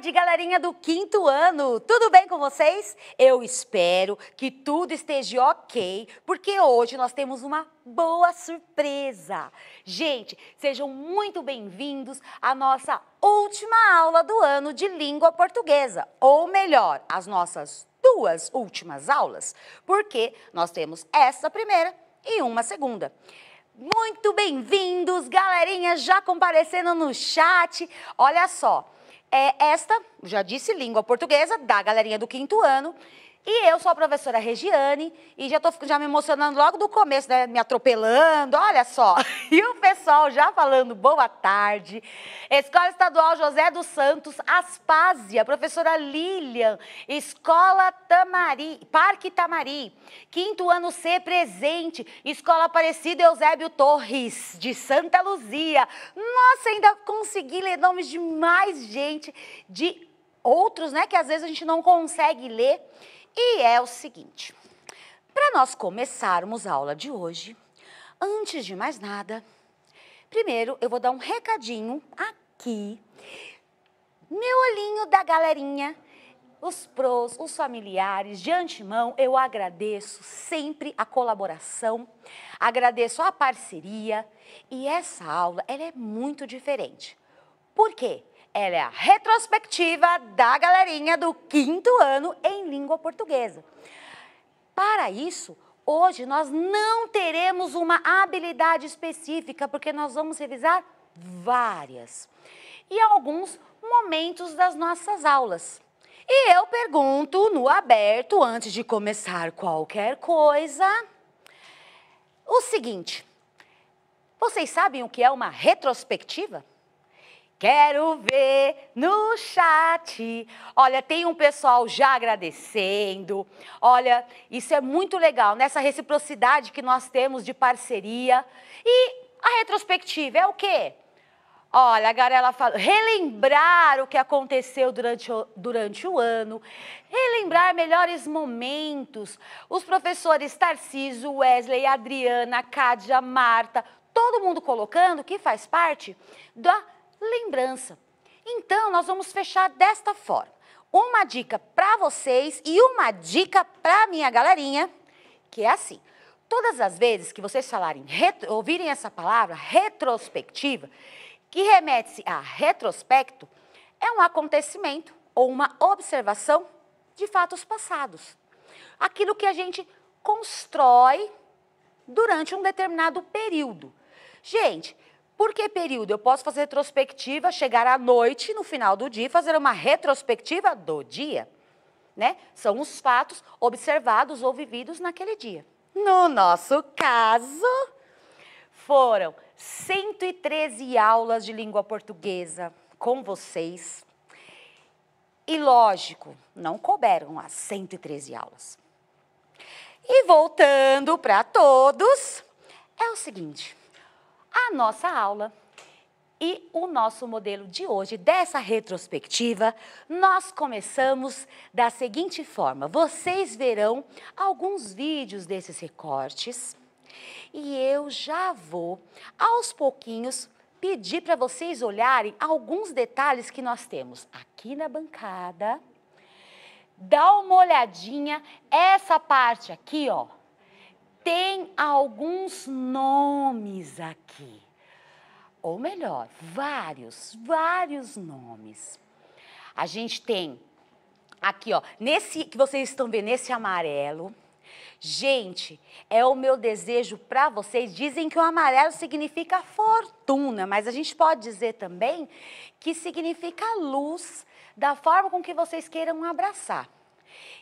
tarde, galerinha do quinto ano! Tudo bem com vocês? Eu espero que tudo esteja ok, porque hoje nós temos uma boa surpresa. Gente, sejam muito bem-vindos à nossa última aula do ano de língua portuguesa, ou melhor, as nossas duas últimas aulas, porque nós temos essa primeira e uma segunda. Muito bem-vindos, galerinha já comparecendo no chat. Olha só, é esta, já disse, língua portuguesa, da galerinha do quinto ano. E eu sou a professora Regiane e já estou já me emocionando logo do começo, né? Me atropelando, olha só. E o pessoal já falando boa tarde. Escola Estadual José dos Santos, Aspásia, professora Lilian, Escola Tamari, Parque Tamari, quinto ano C presente, Escola Aparecida Eusébio Torres, de Santa Luzia. Nossa, ainda consegui ler nomes de mais gente, de outros, né? Que às vezes a gente não consegue ler. E é o seguinte: para nós começarmos a aula de hoje, antes de mais nada, primeiro eu vou dar um recadinho aqui, meu olhinho da galerinha os pros, os familiares, de antemão, eu agradeço sempre a colaboração, agradeço a parceria e essa aula ela é muito diferente. Por quê? Ela é a retrospectiva da galerinha do quinto ano em língua portuguesa. Para isso, hoje nós não teremos uma habilidade específica, porque nós vamos revisar várias e alguns momentos das nossas aulas. E eu pergunto no aberto, antes de começar qualquer coisa, o seguinte: vocês sabem o que é uma retrospectiva? Quero ver no chat. Olha, tem um pessoal já agradecendo. Olha, isso é muito legal, nessa reciprocidade que nós temos de parceria. E a retrospectiva é o quê? Olha, a Garela fala, relembrar o que aconteceu durante o, durante o ano, relembrar melhores momentos. Os professores Tarciso, Wesley, Adriana, Cádia, Marta, todo mundo colocando que faz parte da lembrança. Então, nós vamos fechar desta forma. Uma dica para vocês e uma dica para minha galerinha, que é assim. Todas as vezes que vocês falarem, ouvirem essa palavra retrospectiva, que remete-se a retrospecto, é um acontecimento ou uma observação de fatos passados. Aquilo que a gente constrói durante um determinado período. Gente, por que período? Eu posso fazer retrospectiva, chegar à noite, no final do dia, fazer uma retrospectiva do dia. Né? São os fatos observados ou vividos naquele dia. No nosso caso, foram 113 aulas de língua portuguesa com vocês. E lógico, não couberam as 113 aulas. E voltando para todos, é o seguinte: a nossa aula. E o nosso modelo de hoje, dessa retrospectiva, nós começamos da seguinte forma: vocês verão alguns vídeos desses recortes e eu já vou, aos pouquinhos, pedir para vocês olharem alguns detalhes que nós temos aqui na bancada. Dá uma olhadinha, essa parte aqui, ó tem alguns nomes aqui. Ou melhor, vários, vários nomes. A gente tem aqui, ó, nesse que vocês estão vendo, nesse amarelo. Gente, é o meu desejo para vocês. Dizem que o amarelo significa fortuna, mas a gente pode dizer também que significa luz, da forma com que vocês queiram abraçar.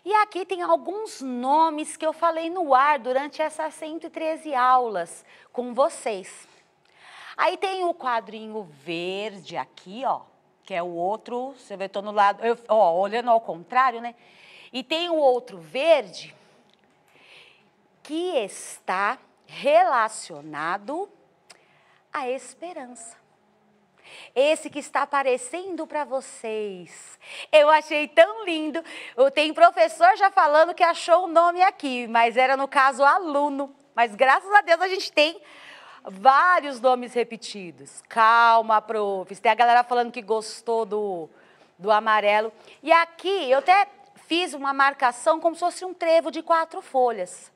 E aqui tem alguns nomes que eu falei no ar durante essas 113 aulas com vocês. Aí tem o quadrinho verde aqui, ó, que é o outro, você vê, tô no lado, eu, ó, olhando ao contrário, né? E tem o outro verde que está relacionado à esperança. Esse que está aparecendo para vocês. Eu achei tão lindo. Tem professor já falando que achou o nome aqui, mas era no caso aluno. Mas graças a Deus a gente tem vários nomes repetidos. Calma, profs. Tem a galera falando que gostou do, do amarelo. E aqui eu até fiz uma marcação como se fosse um trevo de quatro folhas.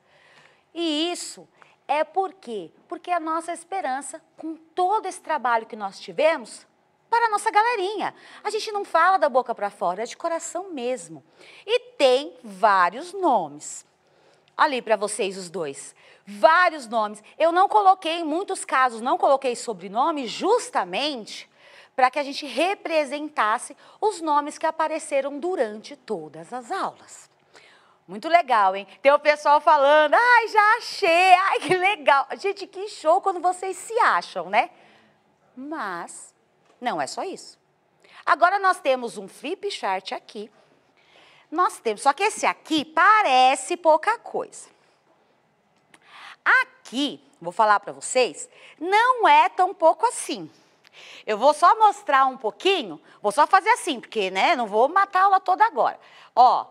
E isso é por quê? Porque a nossa esperança, com todo esse trabalho que nós tivemos, para a nossa galerinha. A gente não fala da boca para fora, é de coração mesmo. E tem vários nomes. Ali para vocês os dois. Vários nomes. Eu não coloquei, em muitos casos, não coloquei sobrenome justamente para que a gente representasse os nomes que apareceram durante todas as aulas. Muito legal, hein? Tem o pessoal falando, ai, já achei, ai, que legal. Gente, que show quando vocês se acham, né? Mas não é só isso. Agora nós temos um flip chart aqui. Nós temos, só que esse aqui parece pouca coisa. Aqui, vou falar para vocês, não é tão pouco assim. Eu vou só mostrar um pouquinho, vou só fazer assim, porque, né, não vou matar a aula toda agora. Ó,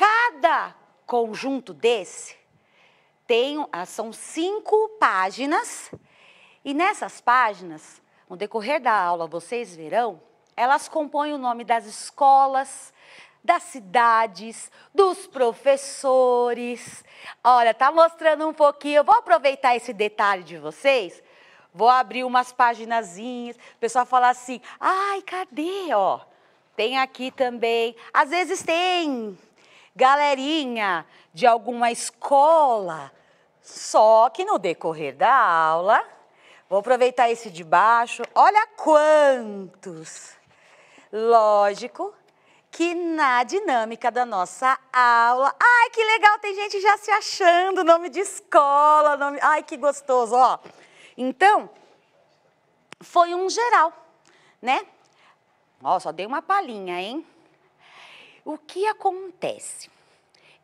Cada conjunto desse tem, ah, são cinco páginas, e nessas páginas, no decorrer da aula, vocês verão, elas compõem o nome das escolas, das cidades, dos professores. Olha, tá mostrando um pouquinho. Eu vou aproveitar esse detalhe de vocês. Vou abrir umas paginazinhas. O pessoal fala assim: "Ai, cadê, ó? Tem aqui também. Às vezes tem galerinha de alguma escola. Só que no decorrer da aula, vou aproveitar esse de baixo, olha quantos! Lógico que na dinâmica da nossa aula. Ai, que legal, tem gente já se achando, nome de escola, nome. Ai, que gostoso, ó. Então, foi um geral, né? Ó, só dei uma palhinha, hein? o que acontece?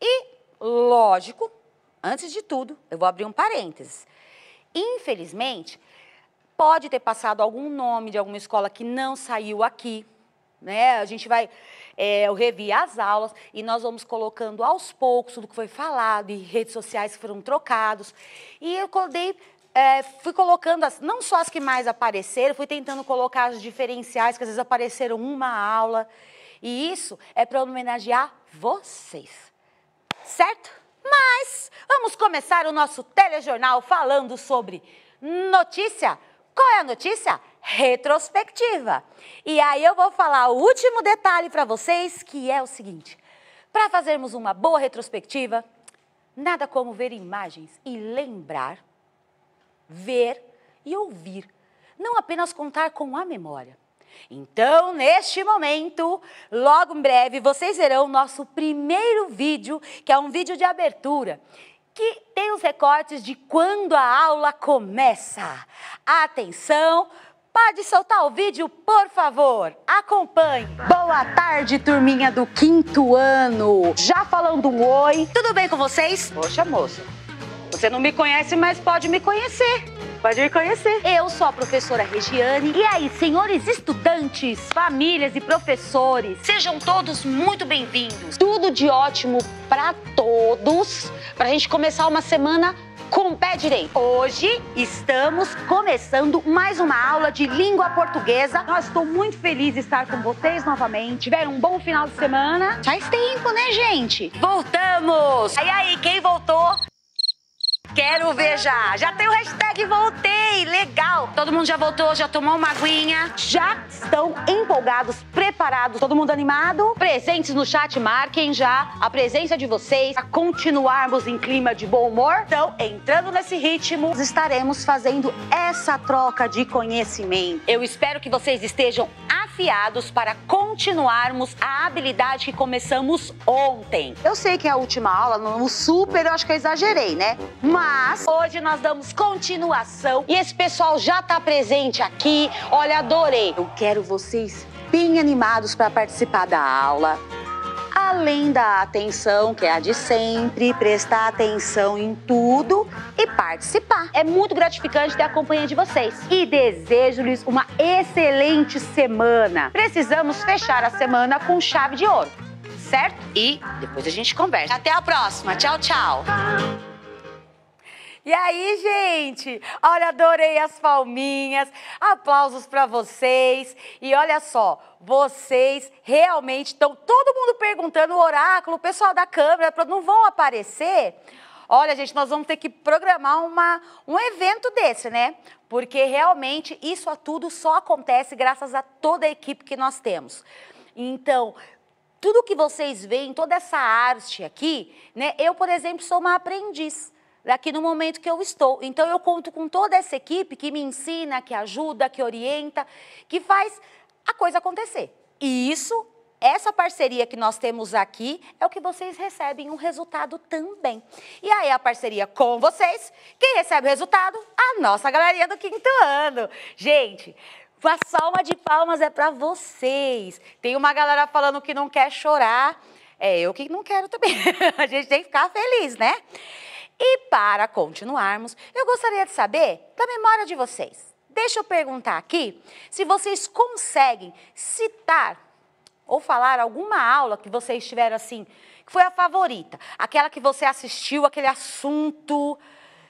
E, lógico, antes de tudo, eu vou abrir um parênteses. Infelizmente, pode ter passado algum nome de alguma escola que não saiu aqui, né? A gente vai, é, eu revi as aulas e nós vamos colocando aos poucos tudo que foi falado e redes sociais que foram trocados. E eu dei, é, fui colocando, as, não só as que mais apareceram, fui tentando colocar as diferenciais, que às vezes apareceram uma aula e isso é para homenagear vocês. Certo? Mas vamos começar o nosso telejornal falando sobre notícia. Qual é a notícia? Retrospectiva. E aí eu vou falar o último detalhe para vocês, que é o seguinte: para fazermos uma boa retrospectiva, nada como ver imagens e lembrar, ver e ouvir, não apenas contar com a memória. Então, neste momento, logo em breve, vocês verão nosso primeiro vídeo, que é um vídeo de abertura, que tem os recortes de quando a aula começa. Atenção! Pode soltar o vídeo, por favor. Acompanhe. Boa tarde, turminha do quinto ano. Já falando um oi. Tudo bem com vocês? Poxa, moça. Você não me conhece, mas pode me conhecer. Pode me conhecer. Eu sou a professora Regiane. E aí, senhores estudantes, famílias e professores, sejam todos muito bem-vindos. Tudo de ótimo para todos, para a gente começar uma semana com o pé direito. Hoje estamos começando mais uma aula de língua portuguesa. estou muito feliz de estar com vocês novamente. Tiveram um bom final de semana. Faz tempo, né, gente? Voltamos! E aí, quem voltou? Quero ver já. Já tem o hashtag voltei. Legal. Todo mundo já voltou, já tomou uma aguinha. Já estão empolgados, preparados, todo mundo animado? Presentes no chat, marquem já a presença de vocês Pra continuarmos em clima de bom humor. Então, entrando nesse ritmo, estaremos fazendo essa troca de conhecimento. Eu espero que vocês estejam animados afiados para continuarmos a habilidade que começamos ontem. Eu sei que é a última aula, no super eu acho que eu exagerei, né? Mas hoje nós damos continuação e esse pessoal já está presente aqui. Olha, adorei. Eu quero vocês bem animados para participar da aula além da atenção, que é a de sempre, prestar atenção em tudo e participar. É muito gratificante ter a companhia de vocês. E desejo-lhes uma excelente semana. Precisamos fechar a semana com chave de ouro, certo? E depois a gente conversa. Até a próxima. Tchau, tchau. E aí, gente? Olha, adorei as palminhas, aplausos para vocês. E olha só, vocês realmente estão todo mundo perguntando o oráculo, o pessoal da câmera, não vão aparecer? Olha, gente, nós vamos ter que programar uma, um evento desse, né? Porque realmente isso a tudo só acontece graças a toda a equipe que nós temos. Então, tudo que vocês veem, toda essa arte aqui, né? Eu, por exemplo, sou uma aprendiz aqui no momento que eu estou. Então eu conto com toda essa equipe que me ensina, que ajuda, que orienta, que faz a coisa acontecer. E isso, essa parceria que nós temos aqui, é o que vocês recebem um resultado também. E aí a parceria com vocês, quem recebe o resultado? A nossa galeria do quinto ano. Gente, uma salva de palmas é para vocês. Tem uma galera falando que não quer chorar. É eu que não quero também. a gente tem que ficar feliz, né? E para continuarmos, eu gostaria de saber da memória de vocês. Deixa eu perguntar aqui se vocês conseguem citar ou falar alguma aula que vocês tiveram assim, que foi a favorita, aquela que você assistiu, aquele assunto.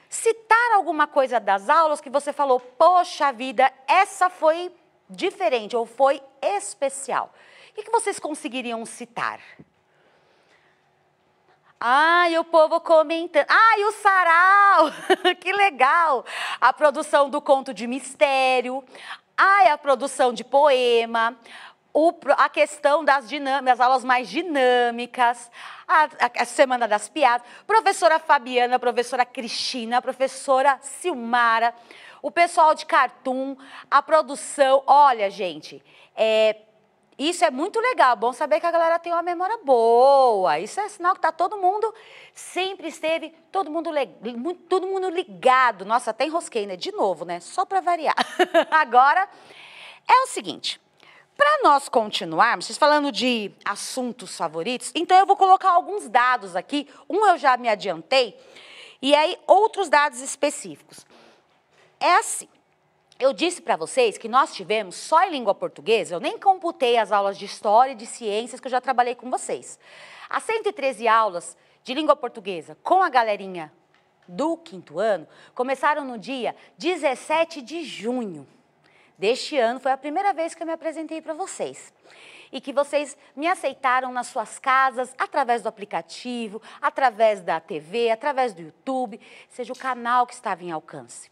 Citar alguma coisa das aulas que você falou, poxa vida, essa foi diferente ou foi especial. O que vocês conseguiriam citar? Ai, o povo comentando. Ai, o sarau! que legal! A produção do conto de mistério. Ai, ah, a produção de poema. O, a questão das, das, aulas mais dinâmicas, a, a, a, Semana das Piadas, professora Fabiana, professora Cristina, professora Silmara, o pessoal de Cartoon, a produção. Olha, gente, é, isso é muito legal, bom saber que a galera tem uma memória boa. Isso é sinal que tá todo mundo sempre esteve, todo mundo, todo mundo ligado. Nossa, até enrosquei, né? De novo, né? Só para variar. Agora é o seguinte, para nós continuarmos, vocês falando de assuntos favoritos, então eu vou colocar alguns dados aqui. Um eu já me adiantei, e aí outros dados específicos. É assim, eu disse para vocês que nós tivemos só em língua portuguesa, eu nem computei as aulas de história e de ciências que eu já trabalhei com vocês. As 113 aulas de língua portuguesa com a galerinha do quinto ano começaram no dia 17 de junho deste ano. Foi a primeira vez que eu me apresentei para vocês. E que vocês me aceitaram nas suas casas, através do aplicativo, através da TV, através do YouTube, seja o canal que estava em alcance.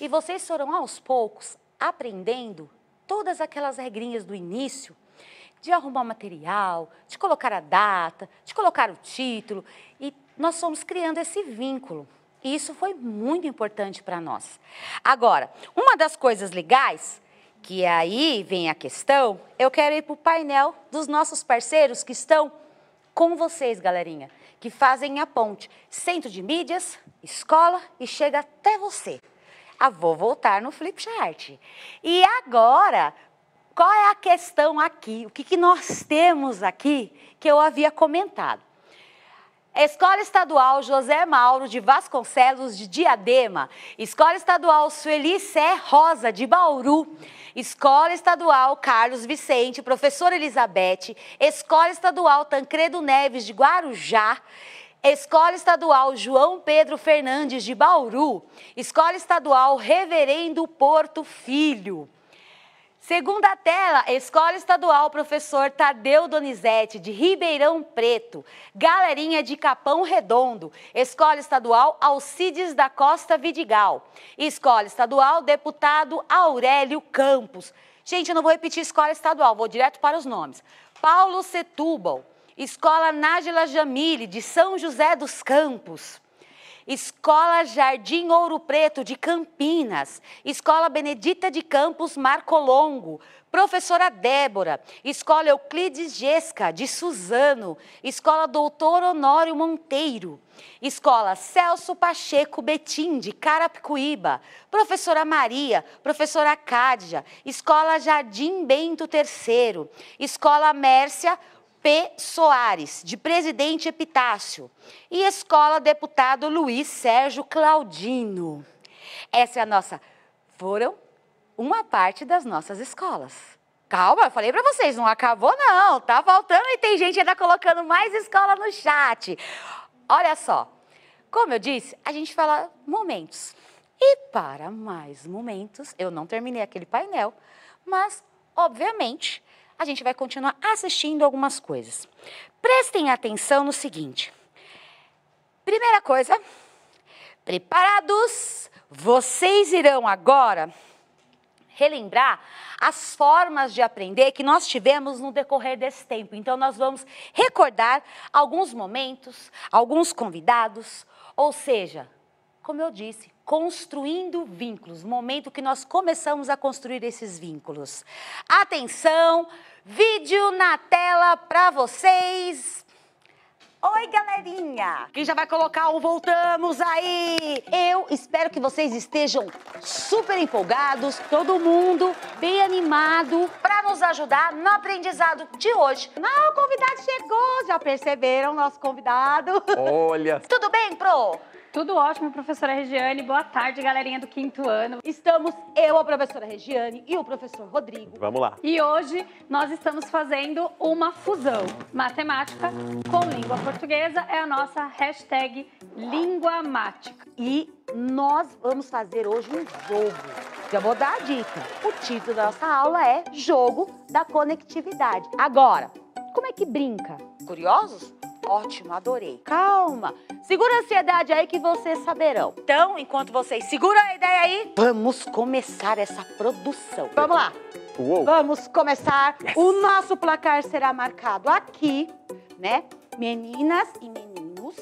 E vocês foram aos poucos aprendendo todas aquelas regrinhas do início de arrumar material, de colocar a data, de colocar o título. E nós fomos criando esse vínculo. E isso foi muito importante para nós. Agora, uma das coisas legais, que aí vem a questão, eu quero ir para o painel dos nossos parceiros que estão com vocês, galerinha, que fazem a ponte Centro de Mídias, Escola e chega até você ah, vou voltar no Flipchart. E agora, qual é a questão aqui? O que, que nós temos aqui que eu havia comentado? Escola Estadual José Mauro de Vasconcelos de Diadema, Escola Estadual Sueli Sé Rosa de Bauru, Escola Estadual Carlos Vicente, Professora Elizabeth, Escola Estadual Tancredo Neves de Guarujá Escola Estadual João Pedro Fernandes de Bauru, Escola Estadual Reverendo Porto Filho. Segunda tela, Escola Estadual Professor Tadeu Donizete, de Ribeirão Preto. Galerinha de Capão Redondo, Escola Estadual Alcides da Costa Vidigal. Escola Estadual Deputado Aurélio Campos. Gente, eu não vou repetir Escola Estadual, vou direto para os nomes. Paulo Setúbal, Escola Nájila Jamile, de São José dos Campos. Escola Jardim Ouro Preto, de Campinas. Escola Benedita de Campos Marcolongo. Professora Débora. Escola Euclides Gesca, de Suzano. Escola Doutor Honório Monteiro. Escola Celso Pacheco Betim, de Carapicuíba. Professora Maria. Professora Cádia. Escola Jardim Bento III. Escola Mércia P. Soares, de presidente Epitácio, e escola deputado Luiz Sérgio Claudino. Essa é a nossa. Foram uma parte das nossas escolas. Calma, eu falei para vocês, não acabou não, tá faltando e tem gente ainda colocando mais escola no chat. Olha só, como eu disse, a gente fala momentos. E para mais momentos, eu não terminei aquele painel, mas obviamente a gente vai continuar assistindo algumas coisas. Prestem atenção no seguinte. Primeira coisa, preparados? Vocês irão agora relembrar as formas de aprender que nós tivemos no decorrer desse tempo. Então, nós vamos recordar alguns momentos, alguns convidados, ou seja, como eu disse, construindo vínculos, momento que nós começamos a construir esses vínculos. Atenção, vídeo na tela para vocês. Oi, galerinha! Quem já vai colocar o Voltamos aí? Eu espero que vocês estejam super empolgados, todo mundo bem animado para nos ajudar no aprendizado de hoje. Não, ah, o convidado chegou! Já perceberam nosso convidado? Olha! Tudo bem, Pro? Tudo ótimo, professora Regiane. Boa tarde, galerinha do quinto ano. Estamos eu, a professora Regiane e o professor Rodrigo. Vamos lá. E hoje nós estamos fazendo uma fusão. Matemática com língua portuguesa é a nossa hashtag linguamática. E nós vamos fazer hoje um jogo. Já vou dar a dica. O título da nossa aula é Jogo da Conectividade. Agora, como é que brinca? Curiosos? Ótimo, adorei. Calma. Segura a ansiedade aí que vocês saberão. Então, enquanto vocês seguram a ideia aí, vamos começar essa produção. Vamos lá. Uou. Vamos começar. Yes. O nosso placar será marcado aqui, né? Meninas e meninos.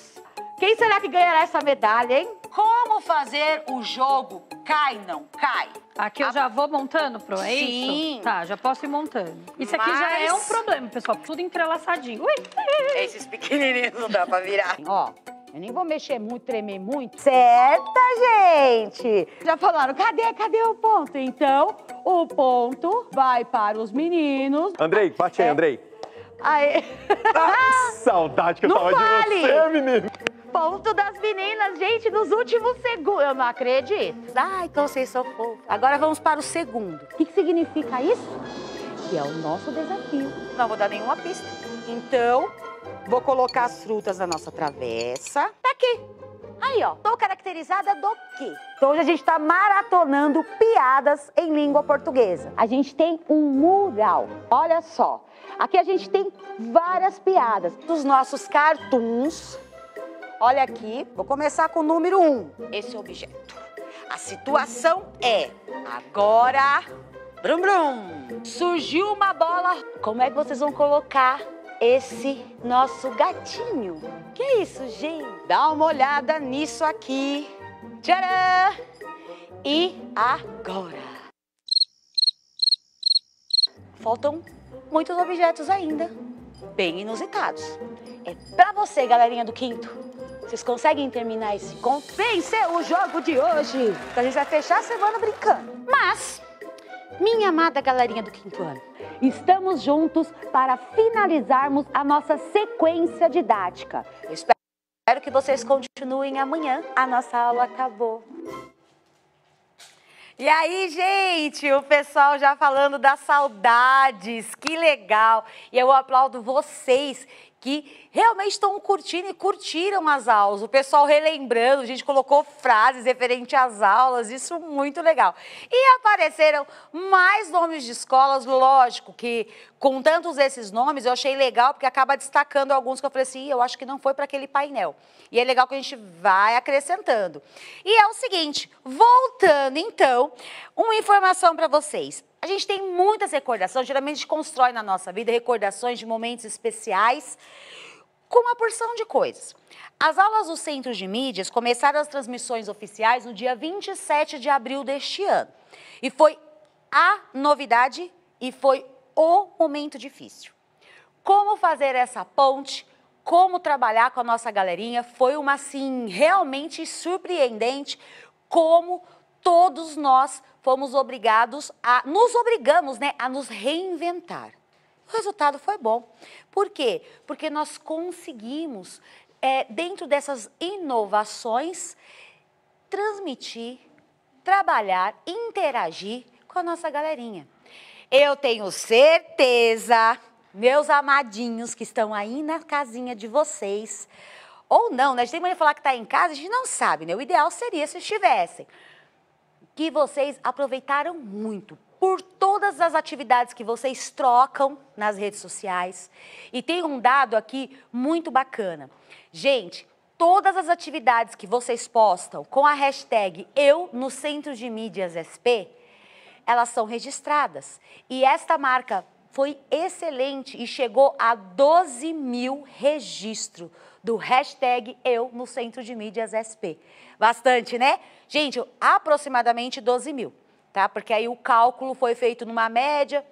Quem será que ganhará essa medalha, hein? Como fazer o jogo cai, não cai? Aqui eu já vou montando, Pro, é Sim. Isso? Tá, já posso ir montando. Isso Mas... aqui já é um problema, pessoal, tudo entrelaçadinho. Ui. Esses pequenininhos não dá pra virar. Ó, eu nem vou mexer muito, tremer muito. Certa, gente! Já falaram, cadê, cadê o ponto? Então, o ponto vai para os meninos. Andrei, bate aí, é. Andrei. Aê. Ah, saudade que eu não tava fale. de você, menino ponto das meninas, gente, nos últimos segundos. Eu não acredito. Ai, Conceição Fofa. Agora vamos para o segundo. O que, que significa isso? Que é o nosso desafio. Não vou dar nenhuma pista. Então, vou colocar as frutas na nossa travessa. Tá aqui. Aí, ó, tô caracterizada do quê? Então hoje a gente tá maratonando piadas em língua portuguesa. A gente tem um mural, olha só. Aqui a gente tem várias piadas. Dos nossos cartoons Olha aqui, vou começar com o número 1, um, esse é objeto. A situação é agora. Brum, brum. Surgiu uma bola. Como é que vocês vão colocar esse nosso gatinho? Que é isso, gente? Dá uma olhada nisso aqui. Tcharam! E agora? Faltam muitos objetos ainda, bem inusitados. É pra você, galerinha do quinto. Vocês conseguem terminar esse conto? Vencer o jogo de hoje! Então a gente vai fechar a semana brincando. Mas, minha amada galerinha do quinto ano, estamos juntos para finalizarmos a nossa sequência didática. espero que vocês continuem amanhã. A nossa aula acabou. E aí, gente, o pessoal já falando das saudades, que legal! E eu aplaudo vocês que realmente estão curtindo e curtiram as aulas. O pessoal relembrando, a gente colocou frases referente às aulas, isso muito legal. E apareceram mais nomes de escolas, lógico que com tantos esses nomes eu achei legal porque acaba destacando alguns que eu falei assim, eu acho que não foi para aquele painel. E é legal que a gente vai acrescentando. E é o seguinte, voltando então, uma informação para vocês. A gente tem muitas recordações, geralmente a gente constrói na nossa vida recordações de momentos especiais com uma porção de coisas. As aulas do Centro de Mídias começaram as transmissões oficiais no dia 27 de abril deste ano. E foi a novidade e foi o momento difícil. Como fazer essa ponte? Como trabalhar com a nossa galerinha? Foi uma, assim, realmente surpreendente como todos nós fomos obrigados a, nos obrigamos, né, a nos reinventar. O resultado foi bom. Por quê? Porque nós conseguimos, é, dentro dessas inovações, transmitir, trabalhar, interagir com a nossa galerinha. Eu tenho certeza, meus amadinhos que estão aí na casinha de vocês, ou não, né? A gente tem que falar que está em casa, a gente não sabe, né? O ideal seria se estivessem que vocês aproveitaram muito por todas as atividades que vocês trocam nas redes sociais. E tem um dado aqui muito bacana. Gente, todas as atividades que vocês postam com a hashtag Eu no Centro de Mídias SP, elas são registradas. E esta marca foi excelente e chegou a 12 mil registros do hashtag Eu no Centro de Mídias SP. Bastante, né? Gente, aproximadamente 12 mil, tá? Porque aí o cálculo foi feito numa média.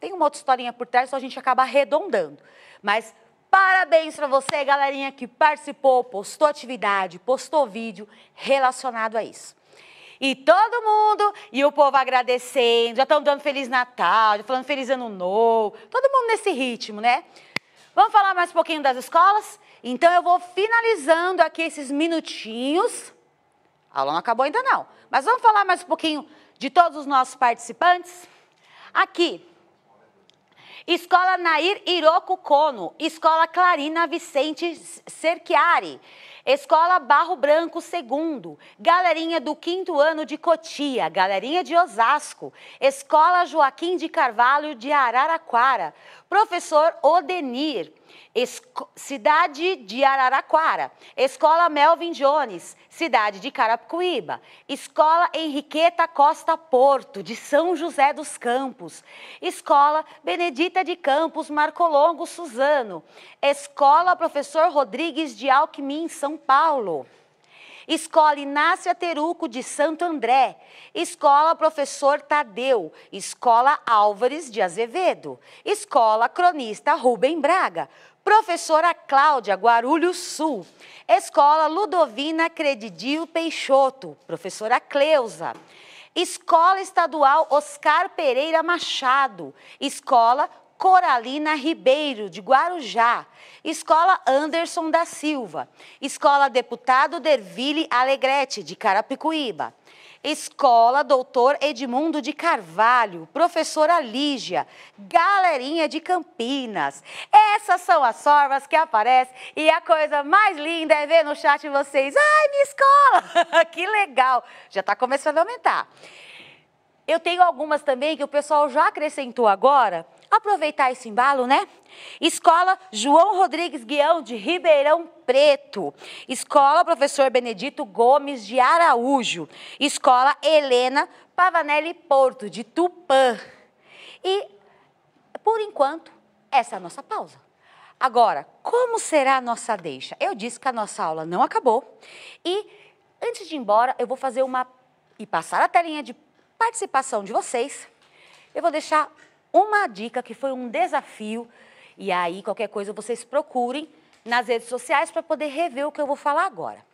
Tem uma outra historinha por trás, só a gente acaba arredondando. Mas Parabéns para você, galerinha que participou, postou atividade, postou vídeo relacionado a isso. E todo mundo, e o povo agradecendo, já estão dando Feliz Natal, já falando Feliz Ano Novo, todo mundo nesse ritmo, né? Vamos falar mais um pouquinho das escolas? Então eu vou finalizando aqui esses minutinhos. A aula não acabou ainda não, mas vamos falar mais um pouquinho de todos os nossos participantes. Aqui, Escola Nair Hiroko Kono, Escola Clarina Vicente Cerchiari, Escola Barro Branco II, galerinha do quinto ano de Cotia, galerinha de Osasco, Escola Joaquim de Carvalho de Araraquara, professor Odenir, Esco cidade de Araraquara, Escola Melvin Jones, cidade de Carapicuíba, Escola Henriqueta Costa Porto, de São José dos Campos, Escola Benedita de Campos Marcolongo Suzano, Escola Professor Rodrigues de Alquimim, São Paulo. Escola Inácio Ateruco de Santo André, Escola Professor Tadeu, Escola Álvares de Azevedo, Escola Cronista Rubem Braga, Professora Cláudia Guarulhos Sul, Escola Ludovina Credidio Peixoto, Professora Cleusa, Escola Estadual Oscar Pereira Machado, Escola Coralina Ribeiro, de Guarujá. Escola Anderson da Silva. Escola Deputado Derville Alegrete, de Carapicuíba. Escola Doutor Edmundo de Carvalho, professora Lígia, galerinha de Campinas. Essas são as sorvas que aparecem e a coisa mais linda é ver no chat vocês. Ai, minha escola! que legal! Já está começando a aumentar. Eu tenho algumas também que o pessoal já acrescentou agora aproveitar esse embalo, né? Escola João Rodrigues Guião de Ribeirão Preto. Escola Professor Benedito Gomes de Araújo. Escola Helena Pavanelli Porto de Tupã. E por enquanto, essa é a nossa pausa. Agora, como será a nossa deixa? Eu disse que a nossa aula não acabou e antes de ir embora, eu vou fazer uma e passar a telinha de participação de vocês. Eu vou deixar uma dica que foi um desafio. E aí, qualquer coisa, vocês procurem nas redes sociais para poder rever o que eu vou falar agora.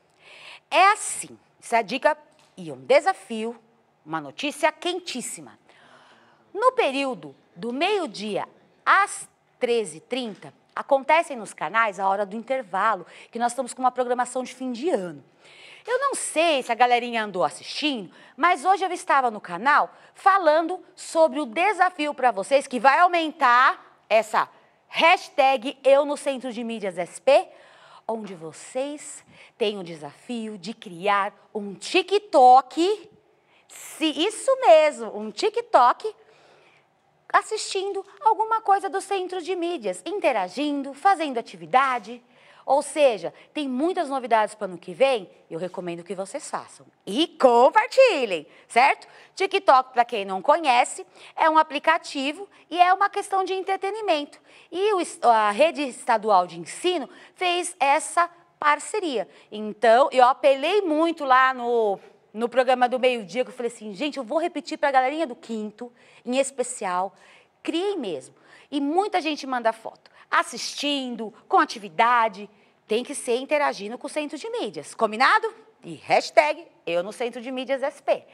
É assim, essa é a dica e um desafio, uma notícia quentíssima. No período do meio-dia às 13h30, acontecem nos canais a hora do intervalo, que nós estamos com uma programação de fim de ano. Eu não sei se a galerinha andou assistindo, mas hoje eu estava no canal falando sobre o desafio para vocês que vai aumentar essa hashtag Eu no Centro de Mídias SP, onde vocês têm o desafio de criar um TikTok, se isso mesmo, um TikTok assistindo alguma coisa do Centro de Mídias, interagindo, fazendo atividade. Ou seja, tem muitas novidades para o ano que vem, eu recomendo que vocês façam. E compartilhem, certo? TikTok, para quem não conhece, é um aplicativo e é uma questão de entretenimento. E a rede estadual de ensino fez essa parceria. Então, eu apelei muito lá no no programa do meio-dia, que eu falei assim, gente, eu vou repetir para a galerinha do quinto, em especial, criem mesmo. E muita gente manda foto, assistindo, com atividade. Tem que ser interagindo com o centro de mídias, combinado? E hashtag eu no centro de mídias SP.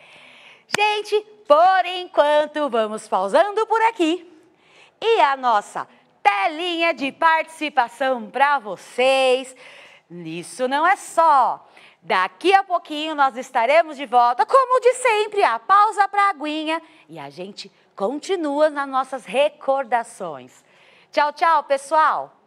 Gente, por enquanto vamos pausando por aqui. E a nossa telinha de participação para vocês. Isso não é só. Daqui a pouquinho nós estaremos de volta, como de sempre, a pausa para aguinha e a gente continua nas nossas recordações. Tchau, tchau, pessoal!